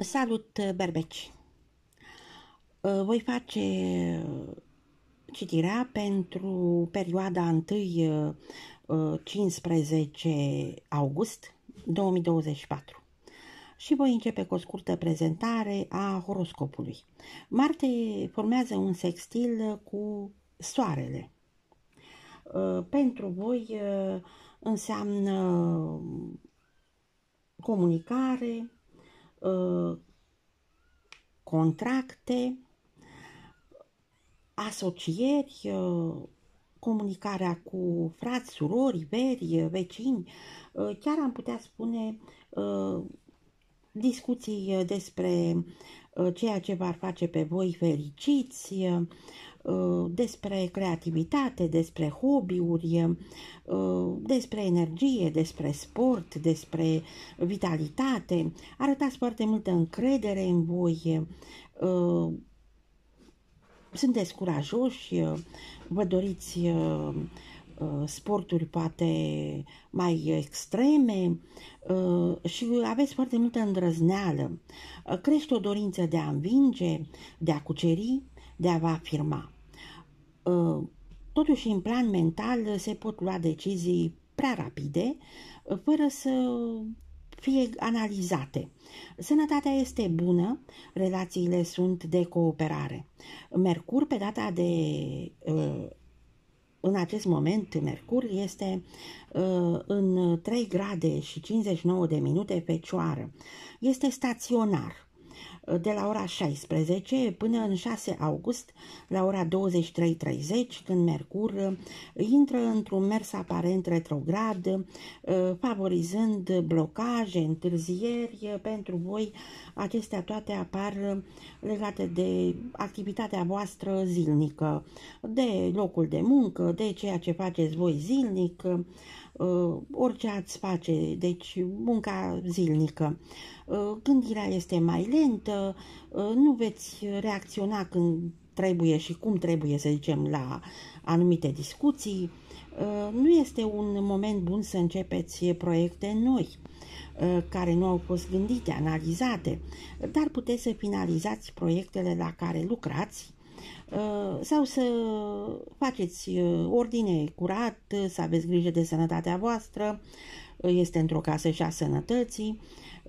Salut, berbeci! Uh, voi face uh, citirea pentru perioada 1-15 uh, august 2024 și voi începe cu o scurtă prezentare a horoscopului. Marte formează un sextil cu soarele. Pentru voi înseamnă comunicare, Uh, contracte, asocieri, uh, comunicarea cu frați, surori, veri, uh, vecini, chiar am putea spune discuții despre Uh, ceea ce v-ar face pe voi fericiți, uh, uh, despre creativitate, despre hobby-uri, despre energie, despre sport, despre vitalitate. Arătați foarte multă încredere în voi, sunteți curajoși, vă doriți Uh, sporturi poate mai extreme uh, și aveți foarte multă îndrăzneală. Uh, crește o dorință de a învinge, de a cuceri, de a vă afirma. Totuși, în plan mental se pot lua decizii prea rapide, fără să fie analizate. Sănătatea este bună, relațiile sunt de cooperare. Mercur, pe data de în acest moment Mercur este uh, în 3 grade și 59 de minute pe cioară. Este staționar de la ora 16 până în 6 august la ora 23.30, când Mercur uh, intră într-un mers aparent retrograd, uh, favorizând blocaje, întârzieri. Uh, pentru voi acestea toate apar legate de activitatea voastră zilnică, de locul de muncă, de ceea ce faceți voi zilnic, orice ați face, deci munca zilnică. Gândirea este mai lentă, Uh, uh, nu veți reacționa când trebuie și cum trebuie, să zicem, la anumite discuții. Uh, nu este un moment bun să începeți proiecte noi care nu au fost gândite, analizate, dar puteți să finalizați proiectele la care lucrați sau să faceți ordine curat, să aveți grijă de sănătatea voastră, este într-o casă și a sănătății,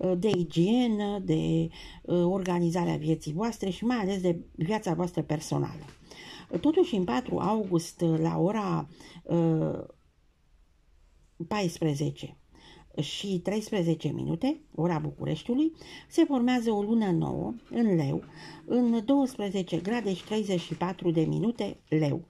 Uh, de igienă, de uh, organizarea vieții voastre și mai ales de viața voastră personală. Totuși, în 4 august, uh, la ora 14 și 13 minute, ora Bucureștiului, se formează o lună nouă în leu, în 12 grade și 34 de minute leu.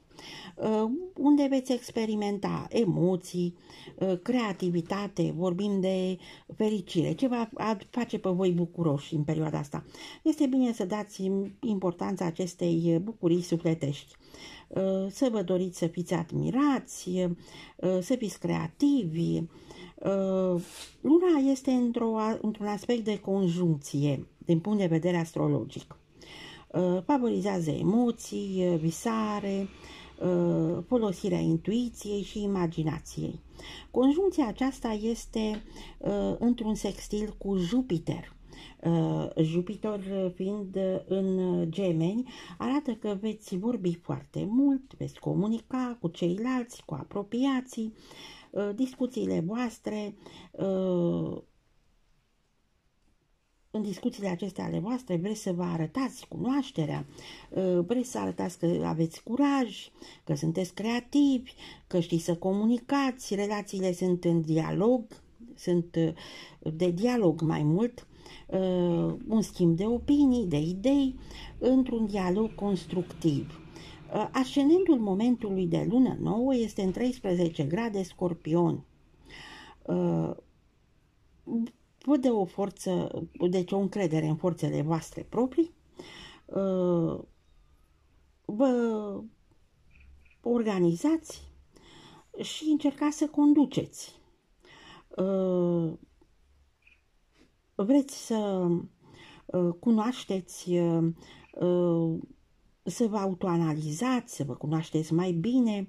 Uh, unde veți experimenta emoții, uh, creativitate, vorbim de fericire, ce va face pe voi bucuroși în perioada asta. Este bine să dați importanța acestei bucurii sufletești uh, să vă doriți să fiți admirați, să fiți creativi. Luna este într-o, într-un aspect de conjuncție din punct de vedere astrologic. Favorizează emoții, visare, Uh, folosirea intuiției și imaginației. Conjuncția aceasta este uh, într-un sextil cu Jupiter. Uh, Jupiter fiind în gemeni, arată că veți vorbi foarte mult, veți comunica cu ceilalți, cu apropiații, discuțiile voastre în discuțiile acestea ale voastre vreți să vă arătați cunoașterea, uh, vreți să arătați că aveți curaj, că sunteți creativi, că știți să comunicați, relațiile sunt în dialog, sunt uh, de dialog mai mult, uh, un schimb de opinii, de idei, într-un dialog constructiv. Ascendentul momentului de lună nouă este în 13 grade scorpion vă dă o forță, deci o încredere în forțele voastre proprii, uh, vă organizați și încercați să conduceți. Uh, vreți să uh, cunoașteți, să vă autoanalizați, să vă cunoașteți mai bine,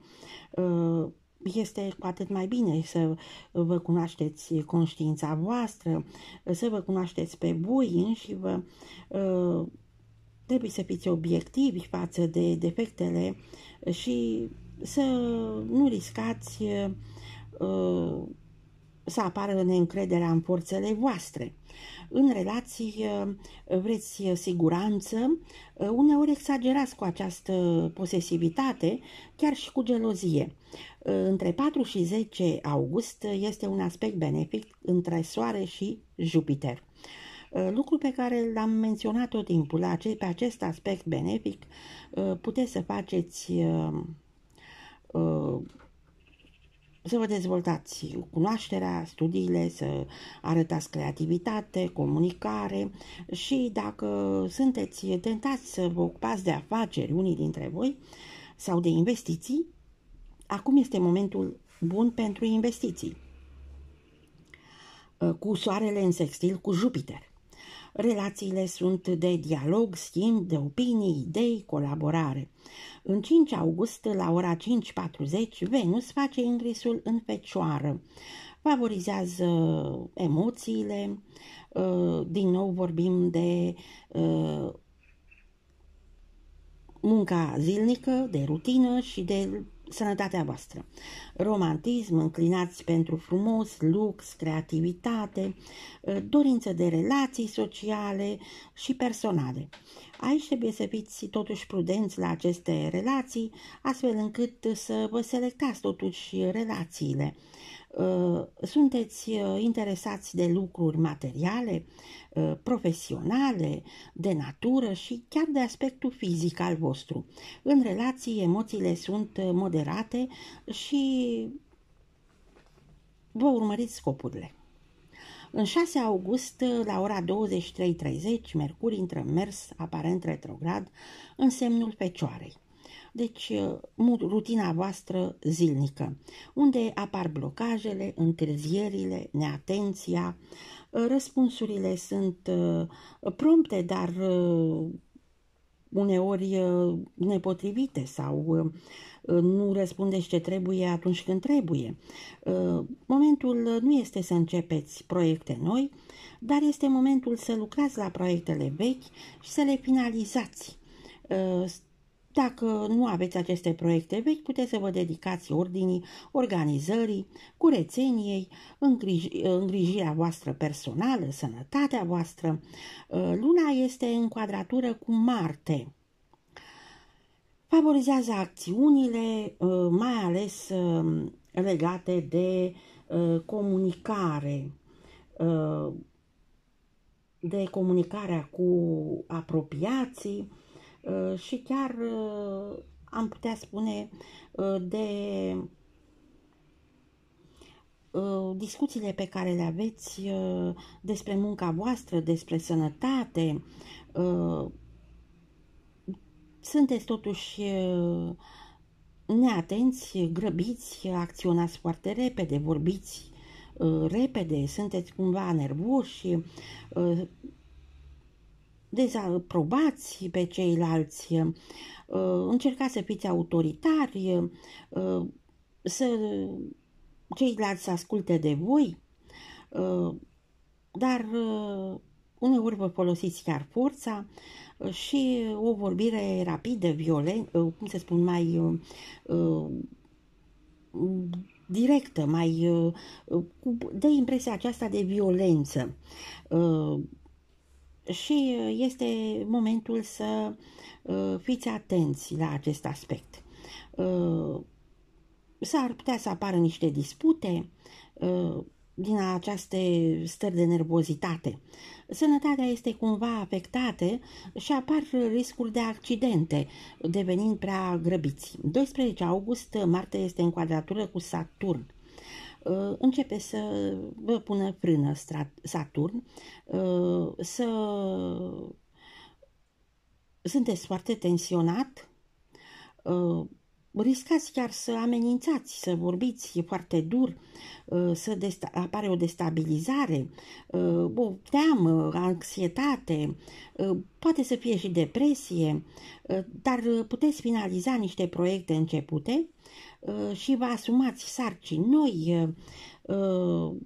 este cu atât mai bine să vă cunoașteți conștiința voastră, să vă cunoașteți pe voi și vă uh, trebuie să fiți obiectivi față de defectele și să nu riscați uh, să apară neîncrederea în forțele voastre. În relații ă, vreți siguranță, ă, uneori exagerați cu această posesivitate, chiar și cu gelozie. Ă, între 4 și 10 august este un aspect benefic între Soare și Jupiter. Lucru pe care l-am menționat tot timpul, pe acest aspect benefic puteți să faceți să vă dezvoltați cunoașterea, studiile, să arătați creativitate, comunicare și dacă sunteți tentați să vă ocupați de afaceri, unii dintre voi, sau de investiții, acum este momentul bun pentru investiții. Cu soarele în sextil cu Jupiter. Relațiile sunt de dialog, schimb de opinii, idei, colaborare. În 5 august, la ora 5.40, Venus face ingresul în fecioară. Favorizează emoțiile, uh, din nou vorbim de uh, munca zilnică, de rutină și de sănătatea voastră. Romantism, înclinați pentru frumos, lux, creativitate, eh, dorință de relații sociale și personale. Aici trebuie să fiți totuși prudenți la aceste relații, astfel încât să vă selectați totuși relațiile. Uh, sunteți uh, interesați de lucruri materiale, uh, profesionale, de natură și chiar de aspectul fizic al vostru. În relații, emoțiile sunt moderate și vă urmăriți scopurile. În 6 august, la ora 23.30, Mercur intră mers aparent retrograd în semnul Fecioarei deci uh, rutina voastră zilnică, unde apar blocajele, întârzierile, neatenția, uh, răspunsurile sunt uh, prompte, dar uneori nepotrivite sau nu răspundeți ce trebuie atunci când trebuie. Momentul nu este să începeți proiecte noi, dar este momentul să lucrați la proiectele vechi și să le finalizați dacă nu aveți aceste proiecte vechi, puteți să vă dedicați ordinii, organizării, curățeniei, îngriji, îngrijirea voastră personală, sănătatea voastră. Uh, luna este în quadratură cu Marte. Favorizează acțiunile, uh, mai ales uh, legate de comunicare, de comunicarea cu apropiații, Uh, și chiar uh, am putea spune uh, de discuțiile pe care le aveți despre munca voastră, despre sănătate. Sunteți totuși neatenți, grăbiți, acționați foarte repede, vorbiți repede, sunteți cumva nervoși, dezaprobați pe ceilalți, uh, încercați să fiți autoritari, uh, să ceilalți să asculte de voi, uh, dar uneori vă folosiți chiar forța și o vorbire rapidă, violent, cum se spun, mai directă, mai de impresia aceasta de violență și uh, este momentul să uh, fiți atenți la acest aspect. Uh, s-ar putea să apară niște dispute din aceste stări de nervozitate. Sănătatea este cumva afectată și apar riscuri de accidente, devenind prea grăbiți. 12 august, Marte este în cu Saturn Uh, începe să pună frână Saturn, uh, să sunteți foarte tensionat, uh, riscați chiar să amenințați, să vorbiți foarte dur, să apare o destabilizare, o teamă, anxietate, poate să fie și depresie, dar puteți finaliza niște proiecte începute Uh, și vă asumați sarcini noi, uh, uh,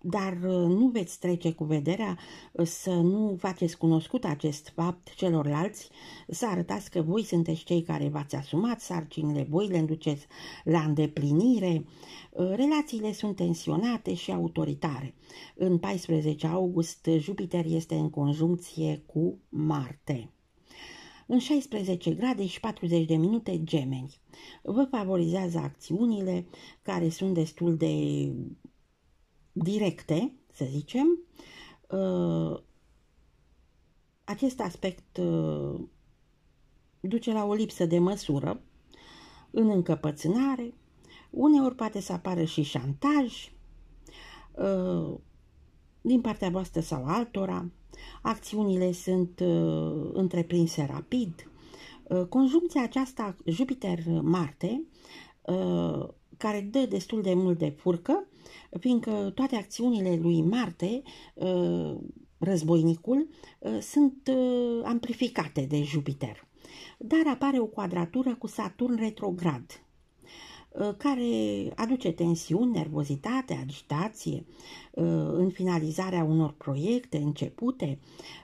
dar nu veți trece cu vederea să nu faceți cunoscut acest fapt celorlalți, să arătați că voi sunteți cei care v-ați asumat sarcinile, voi le înduceți la îndeplinire. Relațiile sunt tensionate și autoritare. În 14 august, Jupiter este în conjuncție cu Marte. În 16 grade și 40 de minute gemeni. Vă favorizează acțiunile care sunt destul de directe, să zicem. Uh, acest aspect uh, duce la o lipsă de măsură în încăpățânare, uneori poate să apară și șantaj uh, din partea voastră sau altora, Acțiunile sunt uh, întreprinse rapid. Uh, conjuncția aceasta Jupiter-Marte, uh, care dă destul de mult de furcă, fiindcă toate acțiunile lui Marte, uh, războinicul, uh, sunt uh, amplificate de Jupiter. Dar apare o quadratură cu Saturn retrograd, Uh, care aduce tensiuni, nervozitate, agitație uh, în finalizarea unor proiecte începute,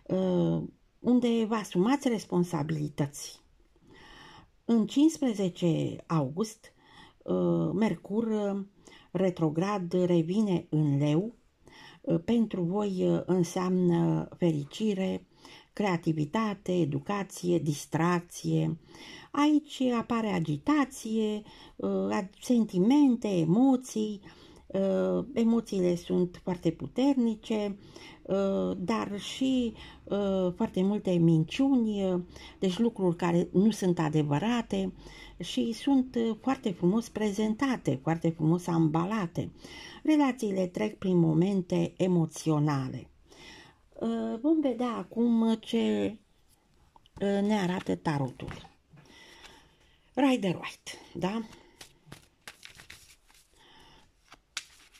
uh, unde vă asumați responsabilități. În 15 august, Mercur retrograd revine în leu, pentru voi înseamnă fericire, creativitate, educație, distracție. Aici apare agitație, uh, sentimente, emoții. Uh, emoțiile sunt foarte puternice, uh, dar și foarte multe minciuni, deci lucruri care nu sunt adevărate și sunt foarte frumos prezentate, foarte frumos ambalate. Relațiile trec prin momente emoționale. Uh, vom vedea acum ce uh, ne arată tarotul. Rider White, da?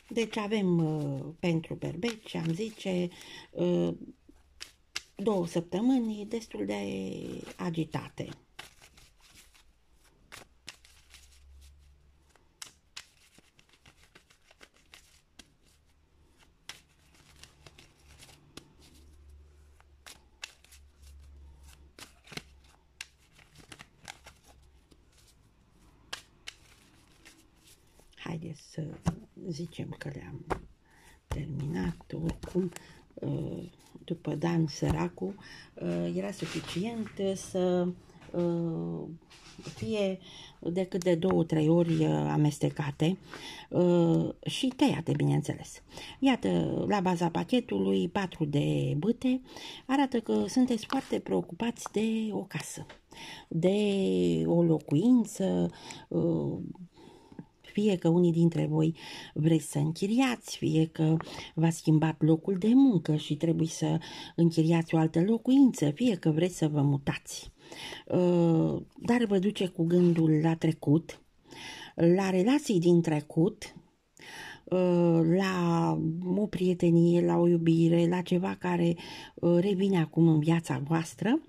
Deci avem uh, pentru berbeci, am zice, două săptămâni destul de agitate. că le-am terminat. Oricum, uh, după Dan Săracu uh, era suficient să uh, fie decât de două, trei ori amestecate și tăiate, bineînțeles. Iată, la baza pachetului, patru de băte. arată că sunteți foarte preocupați de o casă, de o locuință, fie că unii dintre voi vreți să închiriați, fie că v-ați schimbat locul de muncă și trebuie să închiriați o altă locuință, fie că vreți să vă mutați. Uh, dar vă duce cu gândul la trecut, la relații din trecut, uh, la o prietenie, la o iubire, la ceva care uh, revine acum în viața voastră,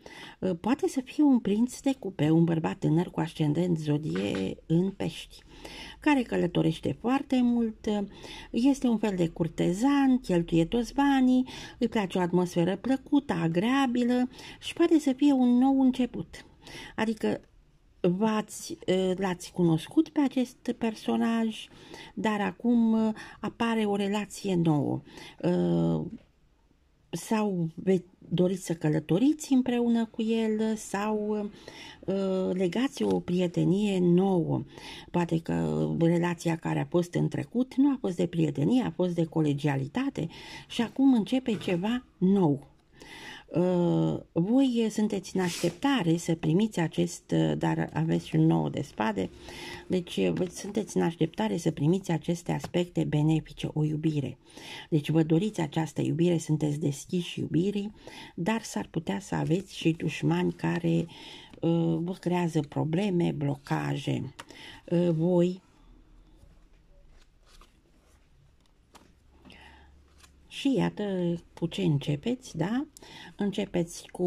poate să fie un prinț de cupe, un bărbat tânăr cu ascendent zodie în pești care călătorește foarte mult, este un fel de curtezan, cheltuie toți banii, îi place o atmosferă plăcută, agreabilă și pare să fie un nou început. Adică v-ați, l-ați cunoscut pe acest personaj, dar acum uh, apare o relație nouă. Uh, sau veți doriți să călătoriți împreună cu el sau uh, legați o prietenie nouă. Poate că relația care a fost în trecut nu a fost de prietenie, a fost de colegialitate și acum începe ceva nou. Uh, voi eh, sunteți în așteptare să primiți acest, uh, dar aveți și un nou de spade, deci eh, sunteți în așteptare să primiți aceste aspecte benefice, o iubire. Deci vă doriți această iubire, sunteți deschiși iubirii, dar s-ar putea să aveți și dușmani care vă uh, creează probleme, blocaje. voi Și iată cu ce începeți, da? Începeți cu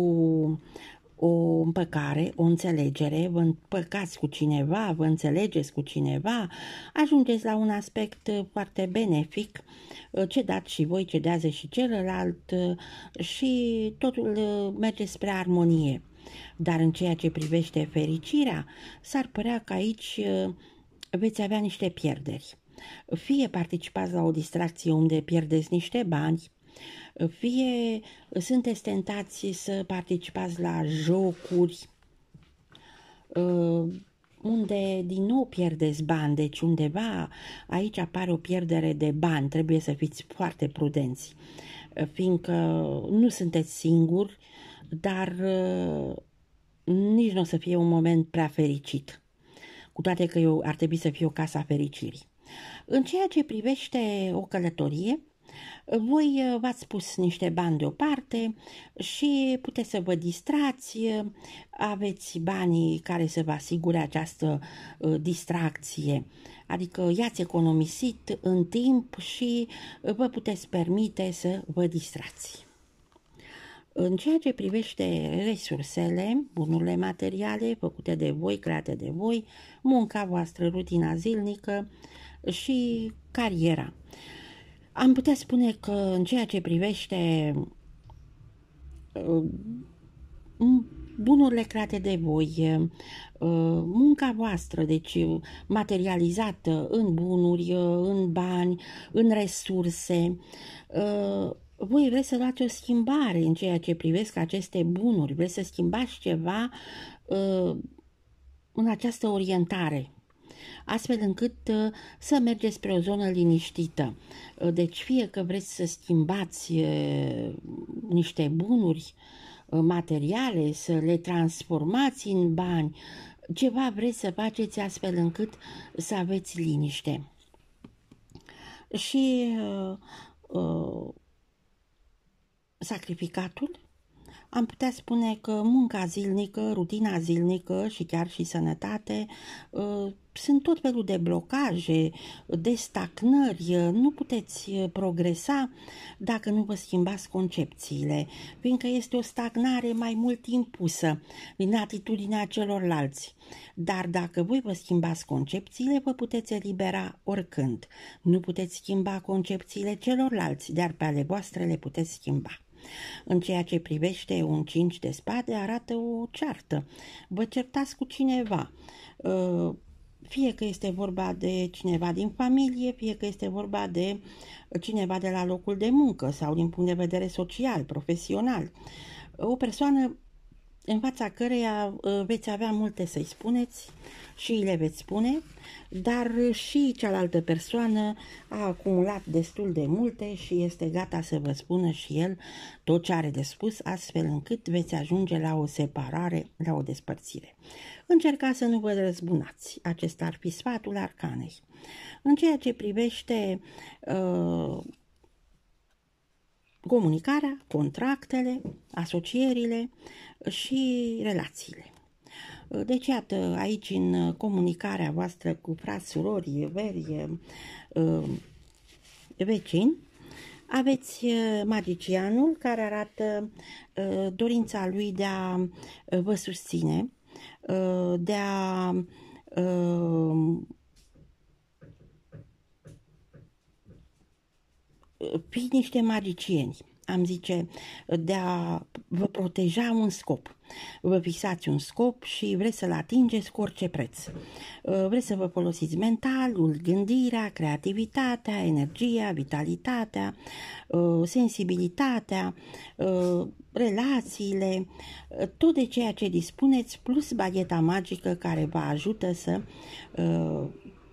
o împăcare, o înțelegere, vă împăcați cu cineva, vă înțelegeți cu cineva, ajungeți la un aspect uh, foarte benefic, uh, ce dați și voi, ce cedează și celălalt uh, și totul merge spre armonie. Dar în ceea ce privește fericirea, s-ar părea că aici veți avea niște pierderi. Fie participați la o distracție unde pierdeți niște bani, fie sunteți tentați să participați la jocuri uh, unde din nou pierdeți bani, deci undeva aici apare o pierdere de bani, trebuie să fiți foarte prudenți, uh, fiindcă nu sunteți singuri, dar uh, nici nu o să fie un moment prea fericit, cu toate că ar trebui să fie o casa fericirii. În ceea ce privește o călătorie, voi eh, v-ați pus niște bani deoparte și puteți să vă distrați, aveți banii care să vă asigure această eh, distracție. Adică i-ați economisit în timp și eh, vă puteți permite să vă distrați. În ceea ce privește resursele, bunurile materiale făcute de voi, create de voi, munca voastră, rutina zilnică și cariera. Am putea spune că în ceea ce privește uh, bunurile create de voi, uh, munca voastră, deci uh, materializată în bunuri, în bani, în resurse, voi vreți să dați o schimbare în ceea ce privesc aceste bunuri, vreți să schimbați ceva uh, în această orientare astfel încât uh, să mergeți spre o zonă liniștită. Uh, deci fie că vreți să schimbați uh, niște bunuri materiale, să le transformați în bani, ceva vreți să faceți astfel încât să aveți liniște. Și uh, uh, sacrificatul, am putea spune că munca zilnică, rutina zilnică și chiar și sănătate ă, sunt tot felul de blocaje, de stagnări, nu puteți progresa dacă nu vă schimbați concepțiile, fiindcă este o stagnare mai mult impusă din atitudinea celorlalți. Dar dacă voi vă schimbați concepțiile, vă puteți elibera oricând. Nu puteți schimba concepțiile celorlalți, dar pe ale voastre le puteți schimba. În ceea ce privește un cinci de spade, arată o ceartă. Vă certați cu cineva. Uh, fie că este vorba de cineva din familie, fie că este vorba de cineva de la locul de muncă sau din punct de vedere social, profesional. O persoană în fața căreia ă, veți avea multe să-i spuneți și le veți spune, dar și cealaltă persoană a acumulat destul de multe și este gata să vă spună și el tot ce are de spus, astfel încât veți ajunge la o separare, la o despărțire. Încercați să nu vă răzbunați. Acesta ar fi sfatul arcanei. În ceea ce privește uh, comunicarea, contractele, asocierile și relațiile. Deci, iată, aici în comunicarea voastră cu frați, surori, veri, uh, vecini, aveți uh, magicianul care arată uh, dorința lui de a vă susține, de a prin niște magicieni, am zice, de a vă proteja un scop. Vă fixați un scop și vreți să-l atingeți cu orice preț. Uh, vreți să vă folosiți mentalul, gândirea, creativitatea, energia, vitalitatea, uh, sensibilitatea, uh, relațiile, tot de ceea ce dispuneți, plus bagheta magică care vă ajută să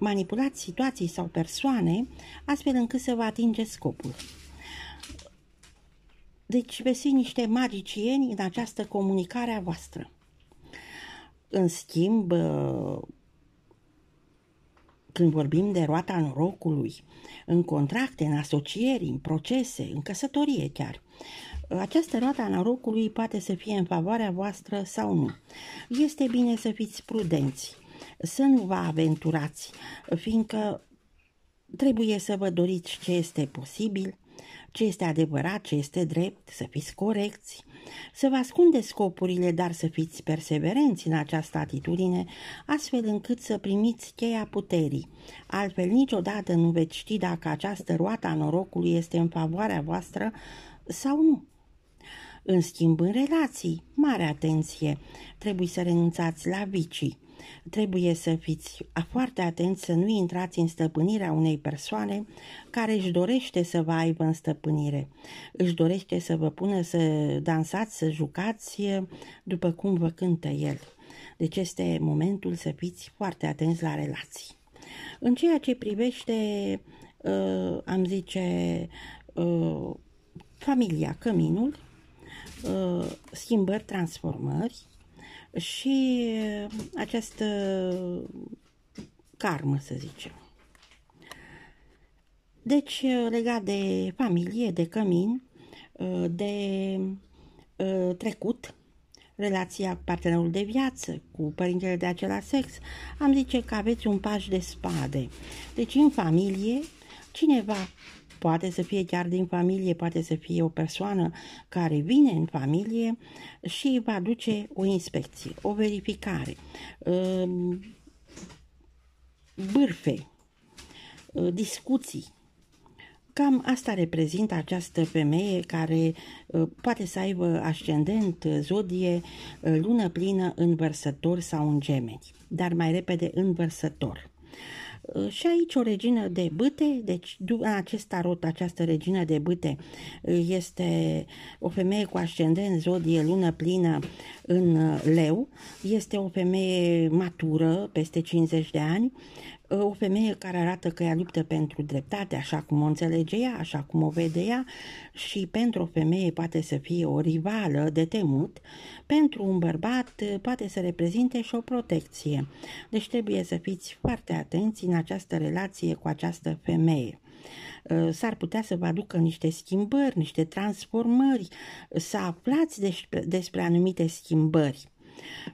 manipulați situații sau persoane astfel încât să vă atingeți scopul. Deci veți fi niște magicieni în această comunicare a voastră. În schimb, când vorbim de roata norocului, în contracte, în asocieri, în procese, în căsătorie chiar, această roată a norocului poate să fie în favoarea voastră sau nu. Este bine să fiți prudenți să nu vă aventurați, fiindcă trebuie să vă doriți ce este posibil, ce este adevărat, ce este drept, să fiți corecți, să vă ascundeți scopurile, dar să fiți perseverenți în această atitudine, astfel încât să primiți cheia puterii. Altfel niciodată nu veți ști dacă această roată a norocului este în favoarea voastră sau nu. În schimb, în relații, mare atenție, trebuie să renunțați la vicii. Trebuie să fiți foarte atenți să nu intrați în stăpânirea unei persoane care își dorește să vă aibă în stăpânire. Își dorește să vă pună să dansați, să jucați eh, după cum vă cântă el. Deci este momentul să fiți foarte atenți la relații. În ceea ce privește, uh, am zice, uh, familia, căminul, uh, schimbări, transformări, și uh, această karmă, să zicem. Deci, uh, legat de familie, de cămin, uh, de trecut, relația cu partenerul de viață, cu părintele de același sex, am zice că aveți un paș de spade. Deci, în familie, cineva Poate să fie chiar din familie, poate să fie o persoană care vine în familie și va duce o inspecție, o verificare, bârfe, discuții. Cam asta reprezintă această femeie care poate să aibă ascendent, zodie, lună plină în vărsător sau în gemeni, dar mai repede în vărsător. Uh, și aici o regină de bâte, deci acest tarot, această regină de bâte uh, este o femeie cu ascendent, zodie, lună plină în uh, leu, este o femeie matură, peste 50 de ani, o femeie care arată că ea luptă pentru dreptate, așa cum o înțelege ea, așa cum o vede ea și pentru o femeie poate să fie o rivală de temut, pentru un bărbat eh, poate să reprezinte și o protecție. Deci trebuie să fiți foarte atenți în această relație cu această femeie eh, s-ar putea să vă aducă niște schimbări, niște transformări, să aflați despre, despre anumite schimbări.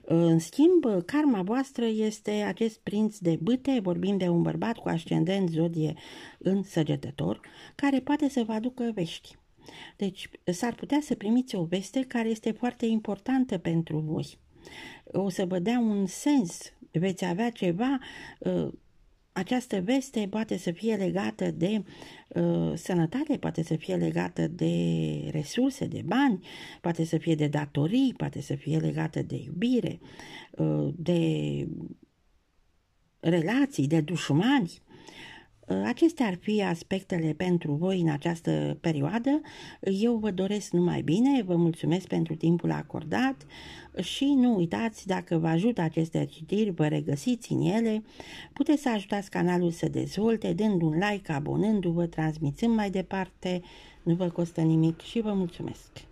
În schimb, karma voastră este acest prinț de bâte, vorbim de un bărbat cu ascendent zodie în săgetător, care poate să vă aducă vești. Deci s-ar putea să primiți o veste care este foarte importantă pentru voi. O să vă dea un sens, veți avea ceva uh, această veste poate să fie legată de uh, sănătate, poate să fie legată de resurse, de bani, poate să fie de datorii, poate să fie legată de iubire, uh, de relații, de dușmani. Uh, acestea ar fi aspectele pentru voi în această perioadă. Eu vă doresc numai bine, vă mulțumesc pentru timpul acordat și nu uitați, dacă vă ajută aceste citiri, vă regăsiți în ele, puteți să ajutați canalul să dezvolte, dând un like, abonându-vă, transmițând mai departe, nu vă costă nimic și vă mulțumesc!